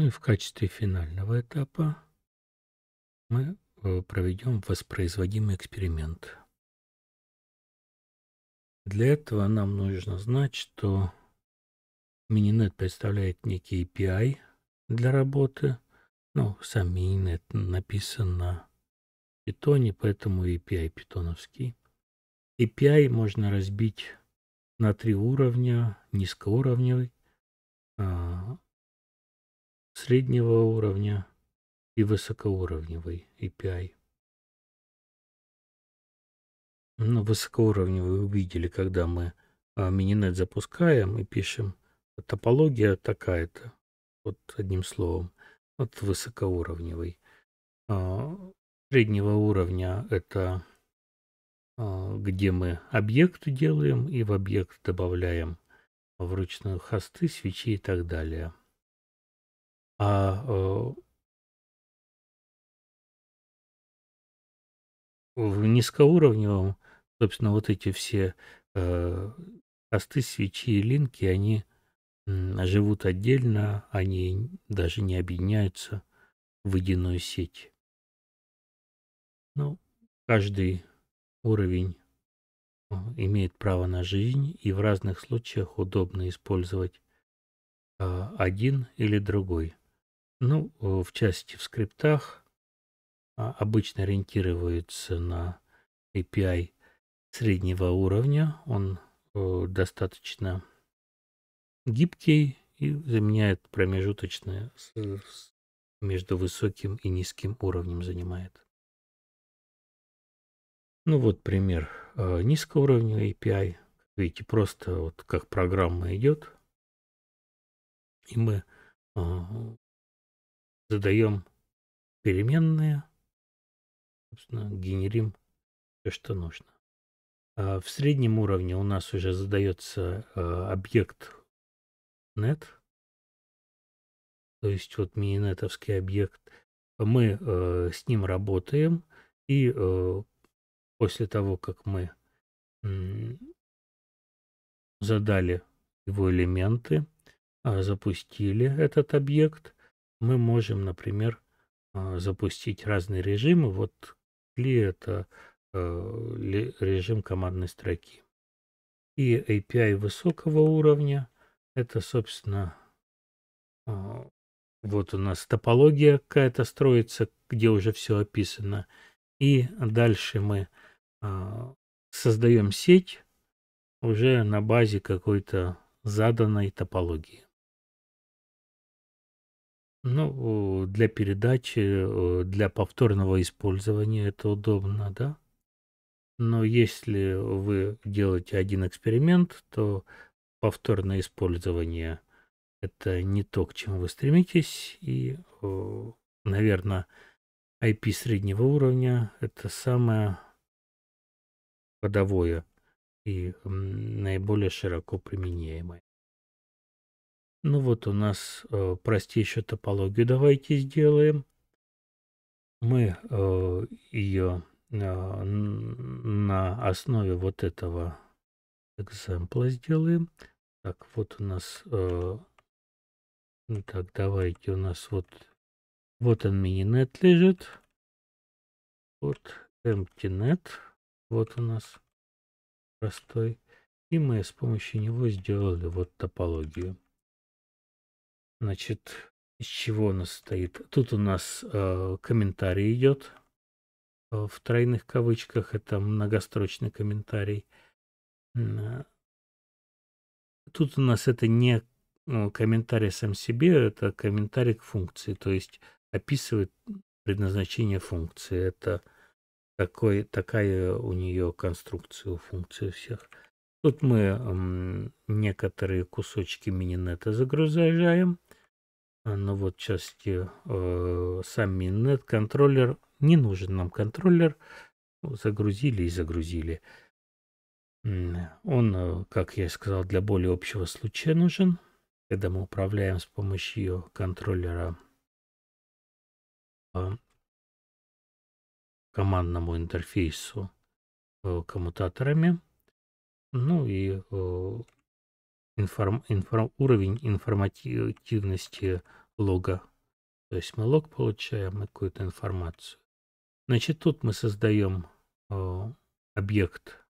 Ну и в качестве финального этапа мы э, проведем воспроизводимый эксперимент. Для этого нам нужно знать, что Мининет представляет некий API для работы. Ну, сам Мининет написан на Питоне, поэтому API питоновский. API можно разбить на три уровня. Низкоуровневый, а, среднего уровня и высокоуровневый API. Ну, высокоуровневый увидели, когда мы а, Мининет запускаем и пишем топология такая-то, вот одним словом, вот высокоуровневый. А, среднего уровня это а, где мы объекты делаем и в объект добавляем вручную хосты, свечи и так далее. А э, в низкоуровневом, собственно, вот эти все э, косты, свечи и линки, они живут отдельно, они даже не объединяются в единую сеть. Ну, каждый уровень э, имеет право на жизнь, и в разных случаях удобно использовать э, один или другой. Ну, э, в части в скриптах а, обычно ориентируется на API среднего уровня. Он э, достаточно гибкий и заменяет промежуточное между высоким и низким уровнем занимает. Ну вот пример э, низкого уровня API. Видите, просто вот как программа идет, и мы задаем переменные, собственно, генерим все, что нужно. А, в среднем уровне у нас уже задается а, объект net, то есть вот мининетовский объект. Мы а, с ним работаем, и после того, как мы задали его элементы, запустили этот объект – мы можем, например, а, запустить разные режимы. Вот ли это э, режим командной строки. И API высокого уровня. Это, собственно, а, вот у нас топология какая-то строится, где уже все описано. И дальше мы а, создаем сеть уже на базе какой-то заданной топологии. Ну, для передачи, э, для повторного использования это удобно, да? Но если вы делаете один эксперимент, то повторное использование это не то, к чему вы стремитесь. И, э, наверное, IP среднего уровня это самое ходовое и наиболее широко применяемое. Ну вот у нас э, простейшую топологию давайте сделаем. Мы э, ее э, а, на основе вот этого экземпла сделаем. Так, вот у нас... Э, так, давайте у нас вот... Вот он мининет лежит. Вот empty net, Вот у нас простой. И мы с помощью него сделали вот топологию. Значит, из чего он состоит? Тут у нас э, комментарий идет э, в тройных кавычках. Это многострочный комментарий. Э, тут у нас это не э, комментарий сам себе, это комментарий к функции, то есть описывает предназначение функции. Это такой, такая у нее конструкция, у функции всех. Тут мы некоторые кусочки мининета загружаем. А, ну вот, сейчас э, сам Миннет контроллер. Не нужен нам контроллер. Загрузили и загрузили. Он, э, как я сказал, для более общего случая нужен, когда мы управляем с помощью контроллера по э, командному интерфейсу э, коммутаторами. Ну и информ, информ, уровень информативности лога. То есть мы лог получаем, какую-то информацию. Значит, тут мы создаем э, объект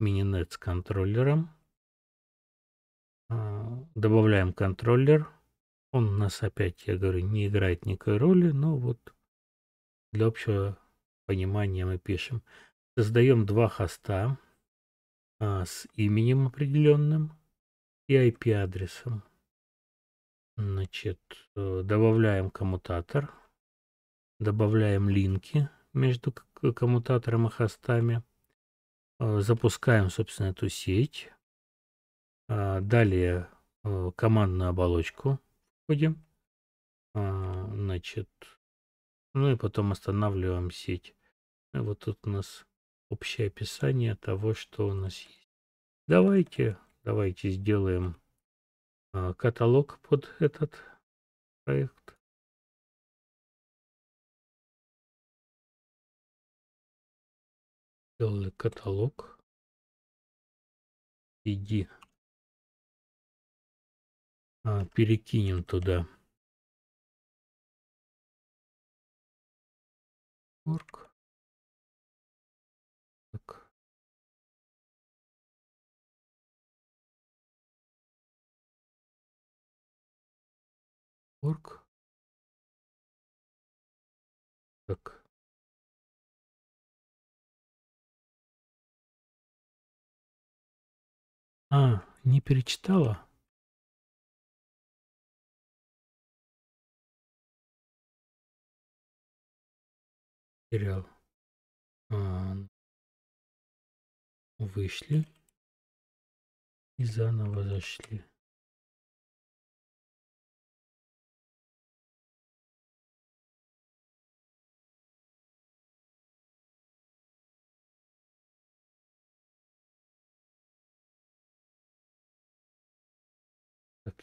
мининет с контроллером. Э, добавляем контроллер. Он у нас опять, я говорю, не играет никакой роли, но вот для общего понимания мы пишем. Создаем два хоста э, с именем определенным и IP-адресом. Значит, э, добавляем коммутатор, добавляем линки между коммутатором и хостами, э, запускаем, собственно, эту сеть. А, далее э, командную оболочку входим. А, значит, ну и потом останавливаем сеть. Ну, вот тут у нас общее описание того, что у нас есть. Давайте Давайте сделаем а, каталог под этот проект. Сделали каталог. Иди. А, перекинем туда. Орг. орг. Так. А, не перечитала? Сериал. А, вышли и заново зашли.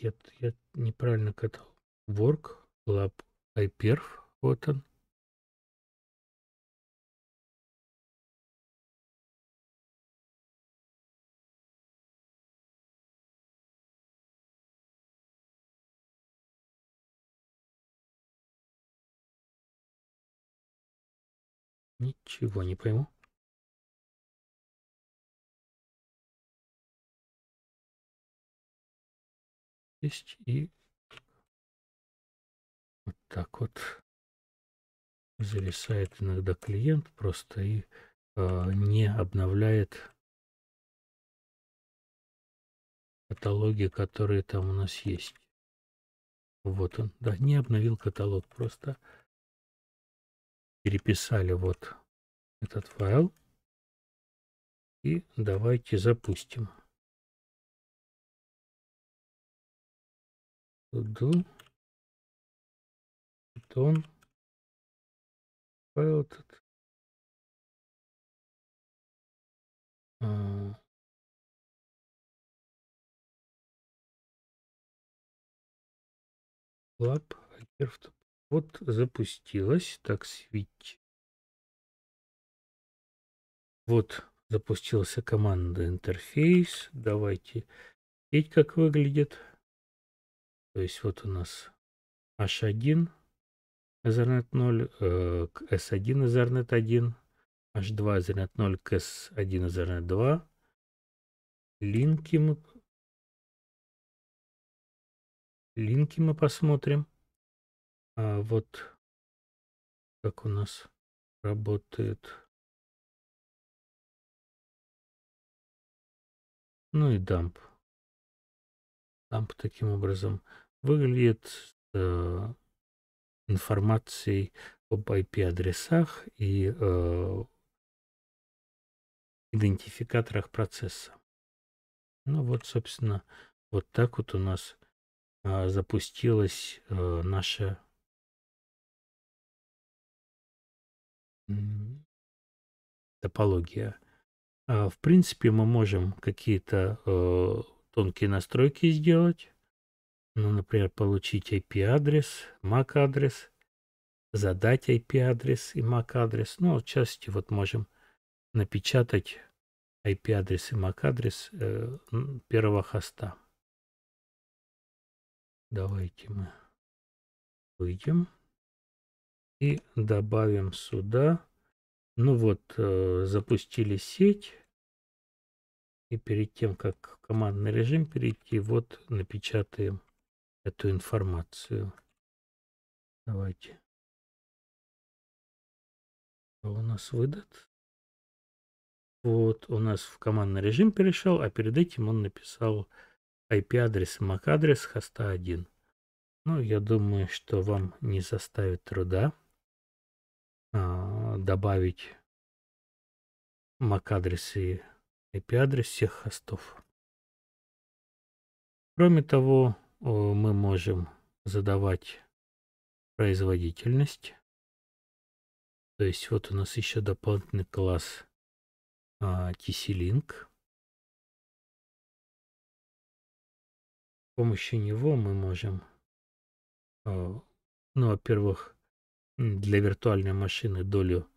я, я неправильно катал. Work Lab iPerf. Вот он. Ничего не пойму. есть и вот так вот зависает иногда клиент просто и э, не обновляет каталоги, которые там у нас есть. Вот он, да, не обновил каталог, просто переписали вот этот файл. И давайте запустим. do python файл этот. лап, Lab вот запустилась. Так, switch. Вот запустился команда интерфейс. Давайте видеть, как выглядит. То есть вот у нас H1 Ethernet 0 э, к S1 Ethernet 1, H2 Ethernet 0 к S1 Ethernet 2, линки мы, линки мы посмотрим. А вот как у нас работает. Ну и дамп. Дамп таким образом выглядит э, информацией об IP-адресах и э, идентификаторах процесса. Ну вот, собственно, вот так вот у нас э, запустилась э, наша топология. А, в принципе, мы можем какие-то э, тонкие настройки сделать ну, например, получить IP-адрес, MAC-адрес, задать IP-адрес и MAC-адрес. Ну, в части вот можем напечатать IP-адрес и MAC-адрес э, первого хоста. Давайте мы выйдем и добавим сюда. Ну вот, э, запустили сеть. И перед тем, как в командный режим перейти, вот напечатаем эту информацию. Давайте. Что у нас выдат? Вот, у нас в командный режим перешел, а перед этим он написал IP-адрес и MAC-адрес хоста 1. Ну, я думаю, что вам не составит труда а, добавить MAC-адрес и IP-адрес всех хостов. Кроме того, Э, мы можем задавать производительность. То есть вот у нас еще дополнительный класс а, TC-Link. С помощью него мы можем, а, ну, во-первых, для виртуальной машины долю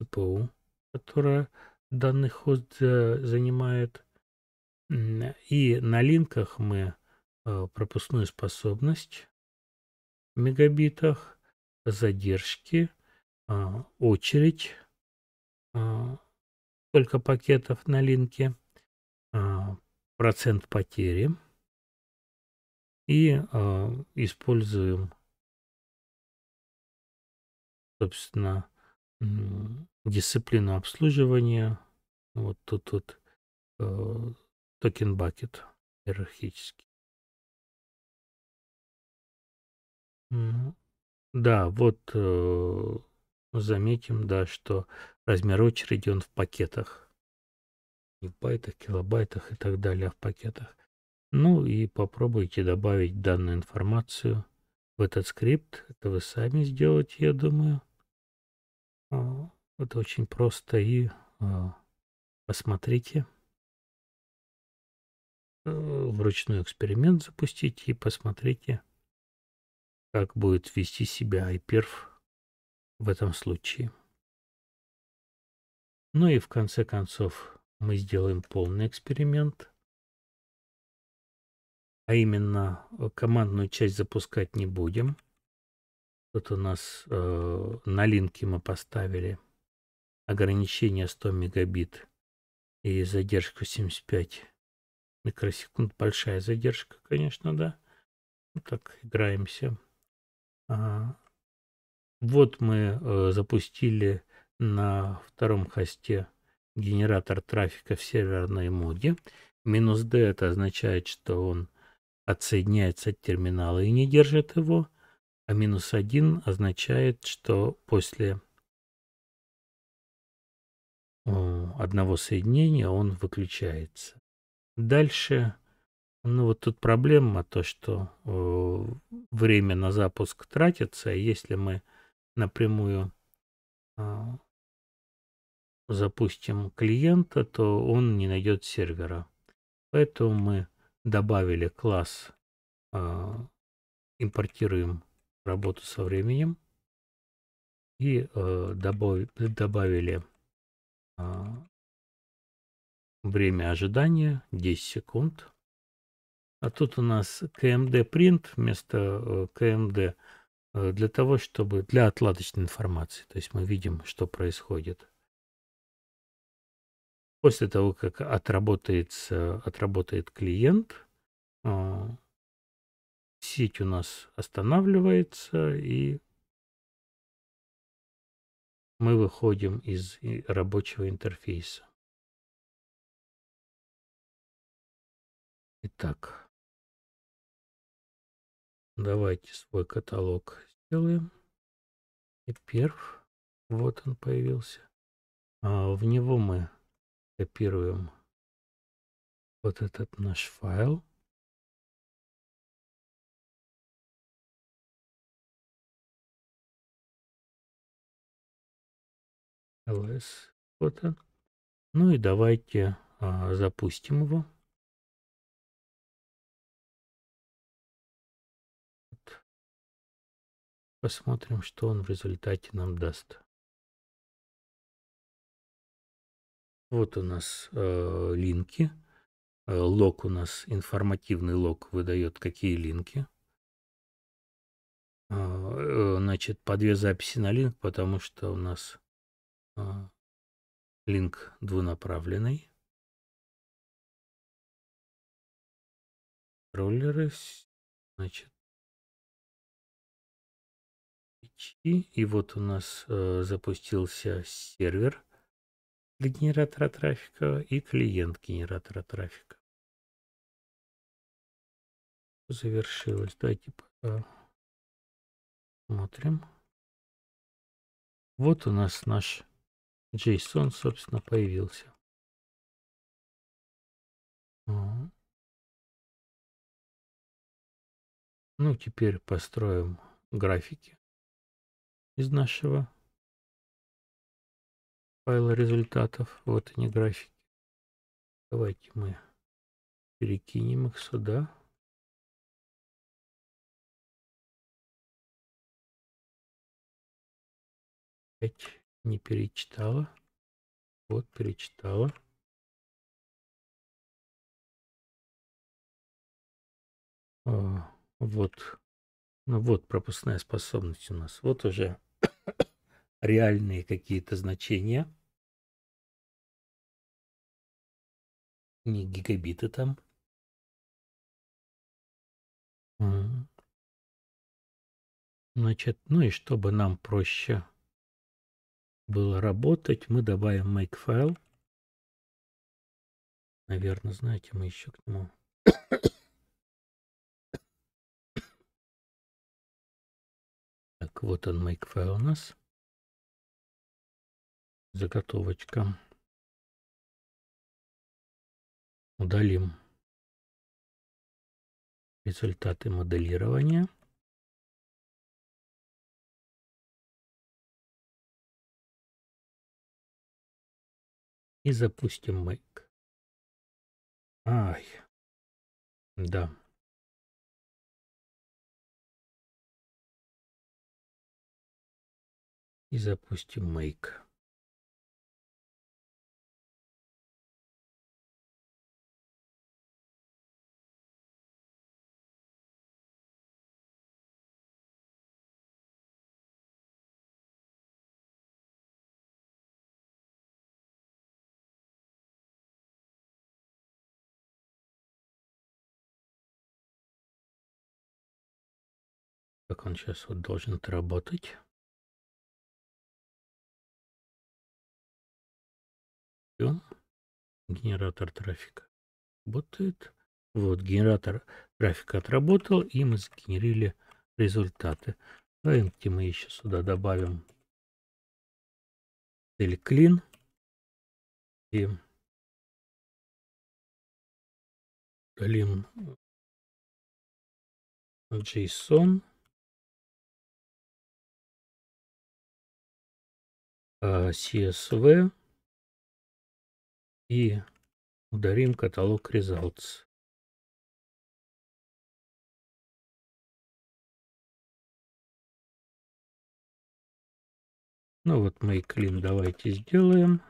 CPU, которая данный хост э, занимает. И на линках мы Э, пропускную способность в мегабитах, задержки, а, очередь сколько а, пакетов на линке, а, процент потери. И используем, собственно, дисциплину обслуживания. Вот тут вот э, токен бакет иерархический. Да, вот э, заметим, да, что размер очереди он в пакетах. Не в байтах, килобайтах и так далее, а в пакетах. Ну и попробуйте добавить данную информацию в этот скрипт. Это вы сами сделаете, я думаю. А, это очень просто и а, посмотрите. Э, вручную эксперимент запустите и посмотрите, как будет вести себя Айперф в этом случае. Ну и в конце концов мы сделаем полный эксперимент. А именно э, командную часть запускать не будем. Тут у нас э, на линке мы поставили ограничение 100 мегабит и задержку 75 микросекунд. Большая задержка, конечно, да. Ну, так играемся. Вот мы э, запустили на втором хосте генератор трафика в серверной моде. Минус D это означает, что он отсоединяется от терминала и не держит его. А минус 1 означает, что после э, одного соединения он выключается. Дальше, ну вот тут проблема то, что э, время на запуск тратится. Если мы напрямую а, запустим клиента, то он не найдет сервера. Поэтому мы добавили класс а, импортируем работу со временем и а, добавили время ожидания 10 секунд. А тут у нас КМД print вместо э, КМД э, для того, чтобы для отладочной информации. То есть мы видим, что происходит. После того, как отработается, отработает клиент, э, сеть у нас останавливается, и мы выходим из рабочего интерфейса. Итак. Давайте свой каталог сделаем. И перв. Вот он появился. А в него мы копируем вот этот наш файл. ls. Вот он. Ну и давайте а, запустим его. Посмотрим, что он в результате нам даст. Вот у нас э, линки. Э, лог у нас, информативный лог выдает какие линки. Э, э, значит, по две записи на линк, потому что у нас а, линк двунаправленный. Роллеры, значит, ключи. И вот у нас э, запустился сервер для генератора трафика и клиент генератора трафика. Завершилось. Давайте посмотрим. Вот у нас наш JSON, собственно, появился. Ну, теперь построим графики из нашего файла результатов. Вот они графики. Давайте мы перекинем их сюда. Опять не перечитала. Вот, перечитала. О, а, вот. Ну вот пропускная способность у нас. Вот уже реальные какие-то значения. Не гигабиты там. Значит, ну и чтобы нам проще было работать, мы добавим makefile. Наверное, знаете, мы еще к нему... так, вот он makefile у нас заготовочка. Удалим результаты моделирования. И запустим make. Ай, да. И запустим make. Как он сейчас вот должен-то работать? Все. Генератор трафика работает. Вот генератор трафика отработал, и мы сгенерили результаты. Давайте мы еще сюда добавим цель клин. И удалим э, JSON. Э, CSV и ударим каталог results. Ну вот мы клин давайте сделаем.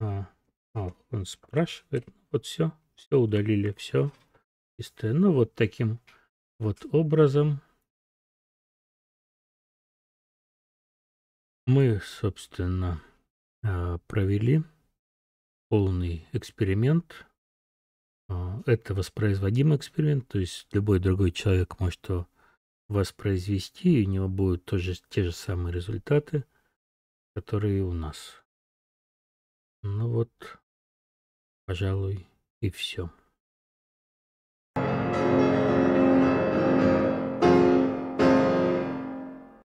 А, а, он спрашивает. Ну вот все, все удалили, все. Чистое. Ну вот таким вот образом. Мы, собственно, а, провели полный эксперимент. А, это воспроизводимый эксперимент, то есть любой другой человек может его воспроизвести, и у него будут тоже те же самые результаты, которые у нас. Ну вот, пожалуй, и все.